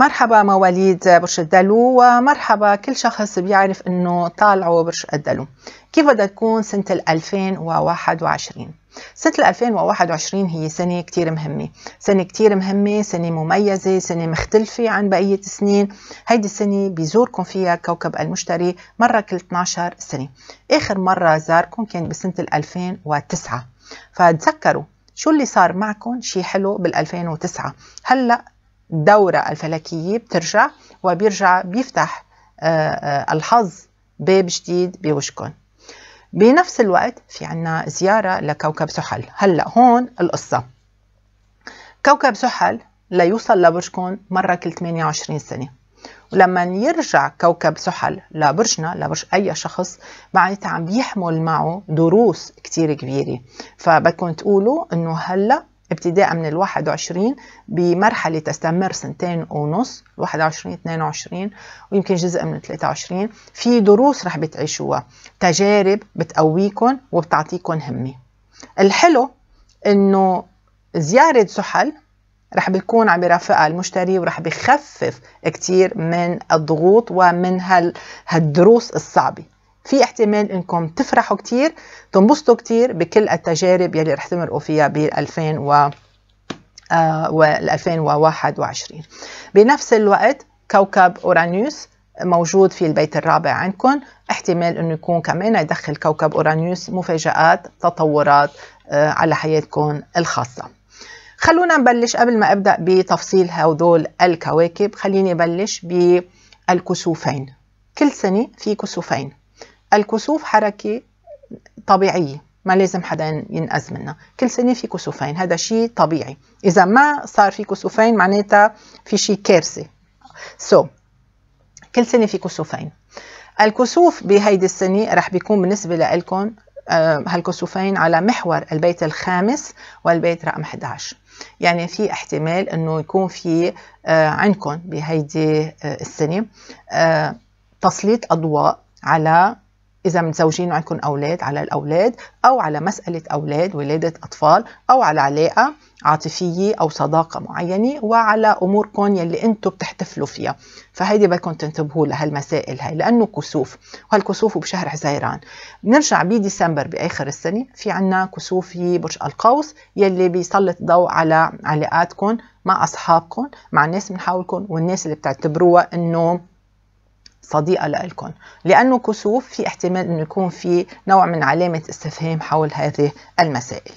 مرحبا مواليد برج الدلو ومرحبا كل شخص بيعرف انه طالعوا برج الدلو كيف بدها تكون سنة 2021 سنة 2021 هي سنة كتير مهمة سنة كتير مهمة سنة مميزة سنة مختلفة عن بقية السنين هيدي السنة بيزوركم فيها كوكب المشتري مرة كل 12 سنة آخر مرة زاركم كان بسنة 2009 فتذكروا شو اللي صار معكم شي حلو بال2009 هلأ الدورة الفلكية بترجع وبيرجع بيفتح آه، آه، الحظ باب جديد بوشكن بنفس الوقت في عنا زيارة لكوكب سحل هلأ هون القصة كوكب سحل ليوصل لبرجكم مرة كل 28 سنة ولما يرجع كوكب سحل لبرجنا لبرج أي شخص معناتها عم بيحمل معه دروس كتير كبيرة فبدكم تقولوا إنه هلأ ابتداء من ال 21 بمرحلة تستمر سنتين ونص 21 22 ويمكن جزء من 23 في دروس رح بتعيشوها تجارب بتقويكم وبتعطيكم همة الحلو انه زيارة سحل رح بيكون عم يرافقها المشتري ورح بخفف كتير من الضغوط ومن هالدروس الصعبه في احتمال انكم تفرحوا كتير تنبسطوا كتير بكل التجارب يلي رح تمرقوا فيها ب 2000 و آه، و 2021 بنفس الوقت كوكب اورانيوس موجود في البيت الرابع عندكم احتمال انه يكون كمان يدخل كوكب اورانيوس مفاجآت تطورات آه، على حياتكم الخاصه خلونا نبلش قبل ما ابدا بتفصيل هدول الكواكب خليني ابلش بالكسوفين كل سنه في كسوفين الكسوف حركة طبيعية ما لازم حدا ينقذ منها كل سنة في كسوفين هذا شيء طبيعي إذا ما صار في كسوفين معناتها في شيء كارثة سو so, كل سنة في كسوفين الكسوف بهيدي السنة رح بيكون بالنسبة لكم آه، هالكسوفين على محور البيت الخامس والبيت رقم 11 يعني في احتمال انه يكون في آه، عندكم بهيدي آه، السنة تسليط اضواء على إذا متزوجين وعندكم أولاد على الأولاد أو على مسألة أولاد ولادة أطفال أو على علاقة عاطفية أو صداقة معينة وعلى أموركم يلي أنتم بتحتفلوا فيها فهيدي بدكم تنتبهوا لهالمسائل هاي لأنه كسوف وهالكسوف بشهر حزيران بنرجع بديسمبر بآخر السنة في عنا كسوف في برج القوس يلي بيسلط ضوء على علاقاتكم مع أصحابكم مع الناس من حولكم والناس اللي بتعتبروها أنه صديقة لكم لأنه كسوف في احتمال أنه يكون في نوع من علامة استفهام حول هذه المسائل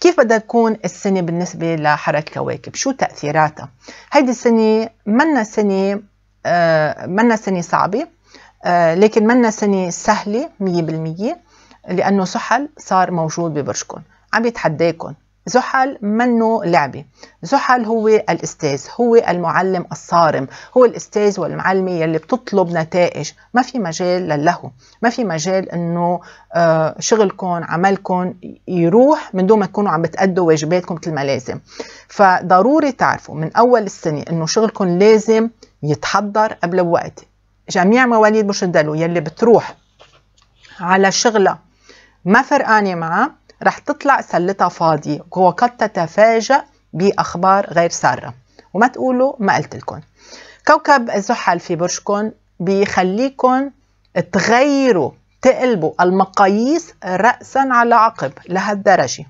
كيف بدها تكون السنة بالنسبة لحركة كواكب شو تأثيراتها هيدي السنة منا سنة آه منا سنة صعبة آه لكن منا سنة سهلة مية بالمية لأنه سحل صار موجود ببرجكم عم يتحداكم زحل منه لعبة زحل هو الأستاذ هو المعلم الصارم هو الأستاذ والمعلمة يلي بتطلب نتائج ما في مجال للهو ما في مجال أنه آه، شغلكم عملكم يروح من دون ما تكونوا عم بتأدوا واجباتكم مثل ما لازم فضروري تعرفوا من أول السنة أنه شغلكم لازم يتحضر قبل الوقت جميع مواليد مشدلو يلي بتروح على شغلة ما فرقانة معه رح تطلع سلتها فاضية وقد تتفاجأ بأخبار غير سارة وما تقولوا ما قلت لكم كوكب الزحل في برجكم بيخليكم تغيروا تقلبوا المقاييس رأسا على عقب لهالدرجة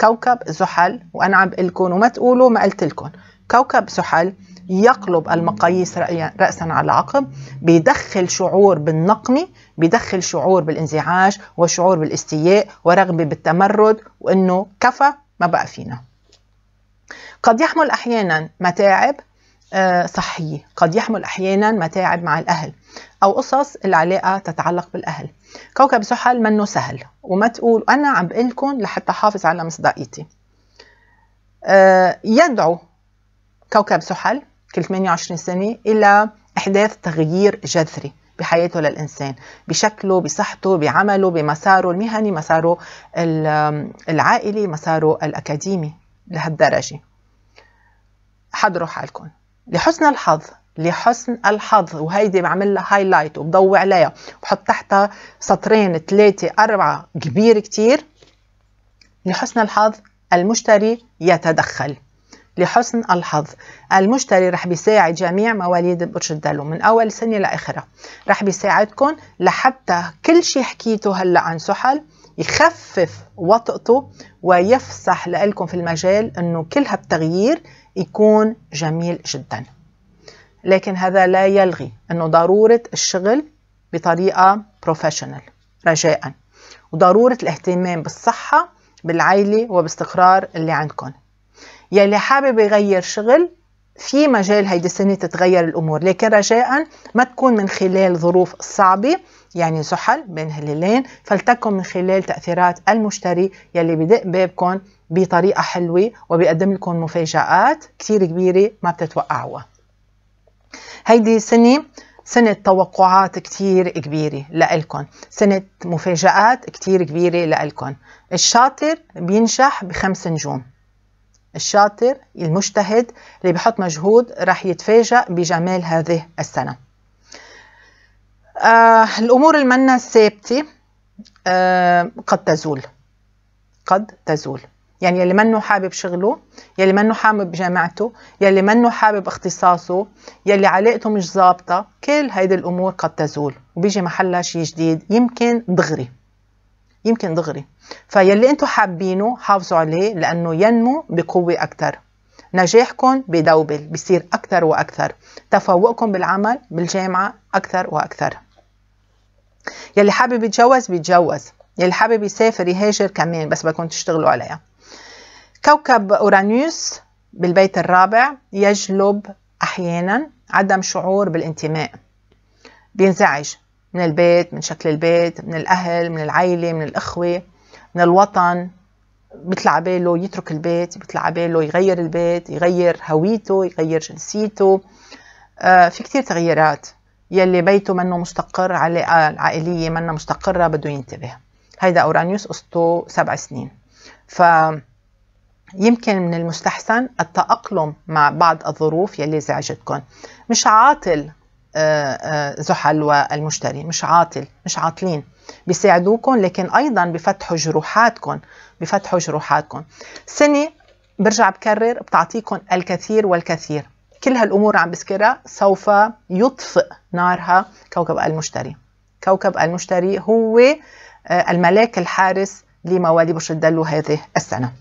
كوكب زحل وأنا عم بقلكم وما تقولوا ما قلت لكم كوكب زحل يقلب المقاييس رأسا على عقب بيدخل شعور بالنقمة بيدخل شعور بالانزعاج وشعور بالاستياء ورغبة بالتمرد وأنه كفى ما بقى فينا قد يحمل أحيانا متاعب آه، صحية قد يحمل أحيانا متاعب مع الأهل أو قصص العلاقة تتعلق بالأهل كوكب زحل منه سهل وما تقول أنا عم بقلكم لحتى حافظ على مصداقيتي آه، يدعو كوكب زحل كل 28 سنة إلى أحداث تغيير جذري بحياته للإنسان بشكله بصحته بعمله بمساره المهني مساره العائلي مساره الأكاديمي لهالدرجة حضروا حالكم لحسن الحظ لحسن الحظ وهيدي بعمل لها هايلايت وبضوي عليها بحط تحتها سطرين ثلاثة أربعة كبير كتير لحسن الحظ المشتري يتدخل لحسن الحظ المشتري رح بيساعد جميع مواليد برج الدلو من أول سنة لآخرها رح بيساعدكم لحتى كل شيء حكيته هلأ عن سحل يخفف وطئته ويفسح لكم في المجال أنه كل هالتغيير يكون جميل جدا لكن هذا لا يلغي أنه ضرورة الشغل بطريقة بروفيشنال رجاء وضرورة الاهتمام بالصحة بالعيلة وباستقرار اللي عندكم يلي حابب يغير شغل في مجال هيدي السنة تتغير الأمور لكن رجاء ما تكون من خلال ظروف صعبة يعني زحل بين هلالين فلتكن من خلال تأثيرات المشتري يلي بدق بابكم بطريقة حلوة وبيقدم لكم مفاجآت كثير كبيرة ما بتتوقعوها هيدي سنة سنة توقعات كتير كبيرة لإلكن سنة مفاجآت كتير كبيرة لإلكن الشاطر بينجح بخمس نجوم الشاطر المجتهد اللي بحط مجهود رح يتفاجأ بجمال هذه السنة آه الأمور المنة ثابتة آه قد تزول قد تزول يعني يلي منه حابب شغله يلي منه حابب جامعته يلي منه حابب اختصاصه يلي علاقته مش ظابطة كل هيدي الأمور قد تزول وبيجي محلها شيء جديد يمكن دغري يمكن دغري فيلي انتم حابينه حافظوا عليه لانه ينمو بقوه اكثر نجاحكم بدوبل بيصير اكثر واكثر تفوقكم بالعمل بالجامعه اكثر واكثر يلي حابب يتجوز بيتجوز يلي حابب يسافر يهاجر كمان بس بدكم تشتغلوا عليها كوكب اورانيوس بالبيت الرابع يجلب احيانا عدم شعور بالانتماء بينزعج من البيت من شكل البيت من الأهل من العيلة من الأخوة من الوطن بيطلع باله يترك البيت بيطلع باله يغير البيت يغير هويته يغير جنسيته آه في كتير تغييرات يلي بيته منه مستقر علاقة العائلية منه مستقرة بده ينتبه هيدا أورانيوس قصته سبع سنين ف يمكن من المستحسن التأقلم مع بعض الظروف يلي زعجتكم مش عاطل زحل آه، آه، والمشتري مش عاطل مش عاطلين بيساعدوكم لكن ايضا بفتحوا جروحاتكم بفتحوا جروحاتكم سنه برجع بكرر بتعطيكم الكثير والكثير كل هالامور عم بذكرها سوف يطفئ نارها كوكب المشتري كوكب المشتري هو آه، الملاك الحارس لمواليد برج الدلو هذه السنه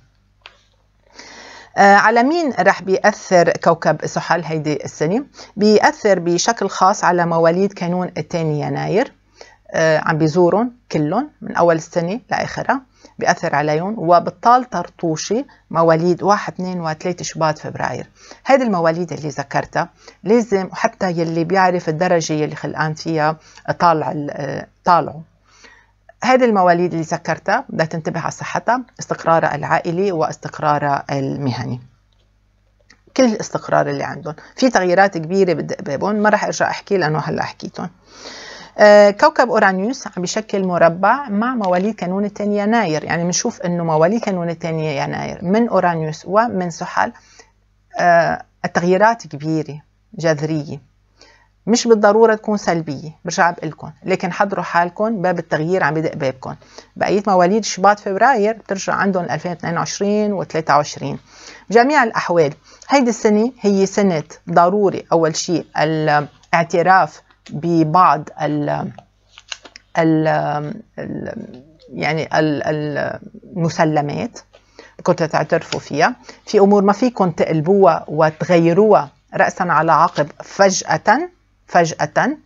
آه، على مين رح بيأثر كوكب سحل هيدي السنة؟ بيأثر بشكل خاص على مواليد كانون الثاني يناير آه، عم بيزورهم كلهم من أول السنة لآخرها بيأثر عليهم وبطال طرطوشي مواليد 1 2 و3 شباط فبراير هيدي المواليد اللي ذكرتها لازم وحتى يلي بيعرف الدرجة يلي خلقان فيها طالع آه، طالعوا هذه المواليد اللي ذكرتها بدها تنتبه على صحتها استقرارها العائلي واستقرارها المهني كل الاستقرار اللي عندهم في تغييرات كبيره بدقبابهم ما راح ارجع احكي لانه هلا حكيتهم آه، كوكب اورانيوس عم بشكل مربع مع مواليد كانون الثاني يناير يعني بنشوف انه مواليد كانون الثاني يناير من اورانيوس ومن سحل آه، التغييرات كبيره جذريه مش بالضروره تكون سلبيه برجع لكم لكن حضروا حالكم باب التغيير عم يدق بابكم بقيه مواليد شباط فبراير بترجع عندهم 2022 و23 بجميع الاحوال هيدي السنه هي سنه ضروري اول شيء الاعتراف ببعض ال ال يعني المسلمات كنتوا تعترفوا فيها في امور ما فيكم تقلبوها وتغيروها رأسا على عقب فجأة فجأة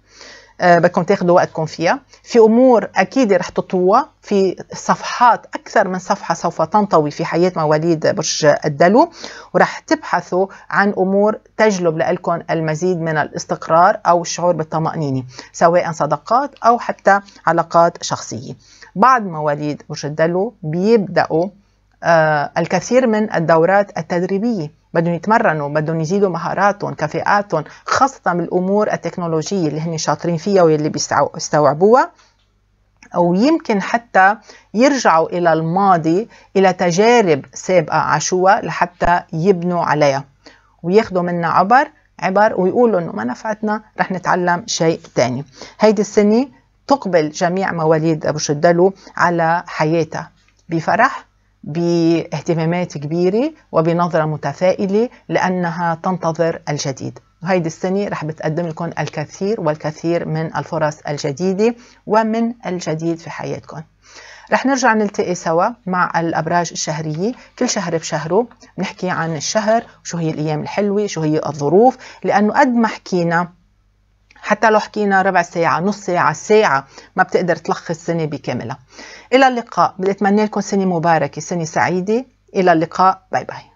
آه، بدكم تاخذوا وقتكم فيها في امور اكيد رح تطوها في صفحات اكثر من صفحه سوف تنطوي في حياه مواليد برج الدلو ورح تبحثوا عن امور تجلب لكم المزيد من الاستقرار او الشعور بالطمانينه سواء صداقات او حتى علاقات شخصيه بعض مواليد برج الدلو بيبداوا آه، الكثير من الدورات التدريبيه بدهم يتمرنوا بدهم يزيدوا مهاراتهم كفاءاتهم خاصة بالأمور التكنولوجية اللي هن شاطرين فيها واللي بيستوعبوها أو يمكن حتى يرجعوا إلى الماضي إلى تجارب سابقة عاشوها لحتى يبنوا عليها وياخدوا منا عبر عبر ويقولوا إنه ما نفعتنا رح نتعلم شيء تاني هيدي السنة تقبل جميع مواليد أبو شدلو على حياتها بفرح باهتمامات كبيرة وبنظرة متفائلة لأنها تنتظر الجديد وهيدي السنة رح بتقدم لكم الكثير والكثير من الفرص الجديدة ومن الجديد في حياتكم رح نرجع نلتقي سوا مع الأبراج الشهرية كل شهر بشهره بنحكي عن الشهر شو هي الأيام الحلوة شو هي الظروف لأنه قد ما حكينا حتى لو حكينا ربع ساعة نص ساعة ساعة ما بتقدر تلخص سنة بكاملها إلى اللقاء بدي أتمنى لكم سنة مباركة سنة سعيدة إلى اللقاء باي باي